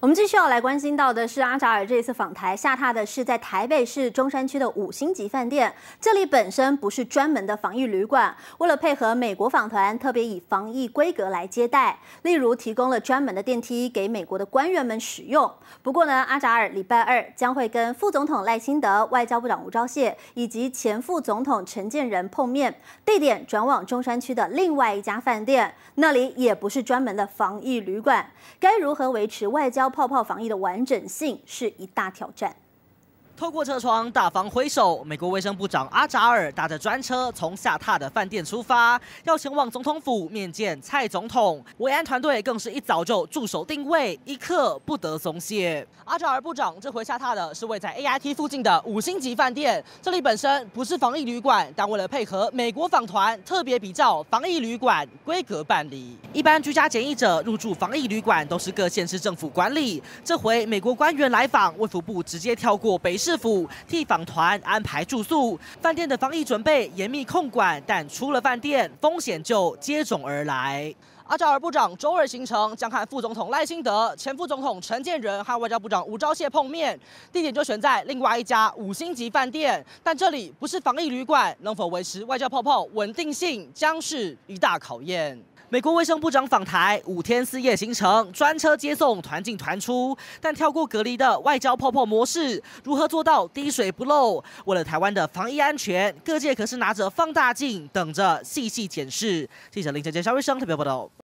我们继续要来关心到的是，阿扎尔这一次访台下榻的是在台北市中山区的五星级饭店，这里本身不是专门的防疫旅馆。为了配合美国访团，特别以防疫规格来接待，例如提供了专门的电梯给美国的官员们使用。不过呢，阿扎尔礼拜二将会跟副总统赖清德、外交部长吴钊燮以及前副总统陈建仁碰面，地点转往中山区的另外一家饭店，那里也不是专门的防疫旅馆。该如何维持外交？泡泡防疫的完整性是一大挑战。透过车窗，大方挥手。美国卫生部长阿扎尔搭着专车从下榻的饭店出发，要前往总统府面见蔡总统。维安团队更是一早就驻守定位，一刻不得松懈。阿扎尔部长这回下榻的是位在 AIT 附近的五星级饭店，这里本身不是防疫旅馆，但为了配合美国访团，特别比照防疫旅馆规格办理。一般居家检疫者入住防疫旅馆都是各县市政府管理，这回美国官员来访，卫福部直接跳过北市。政府替访团安排住宿，饭店的防疫准备严密控管，但出了饭店，风险就接踵而来。阿扎尔部长周二行程将和副总统赖清德、前副总统陈建仁和外交部长吴钊燮碰面，地点就选在另外一家五星级饭店，但这里不是防疫旅馆，能否维持外交泡泡稳定性，将是一大考验。美国卫生部长访台，五天四夜行程，专车接送，团进团出，但跳过隔离的外交泡泡模式，如何做到滴水不漏？为了台湾的防疫安全，各界可是拿着放大镜，等着细细检视。记者林杰杰，肖卫生特别报道。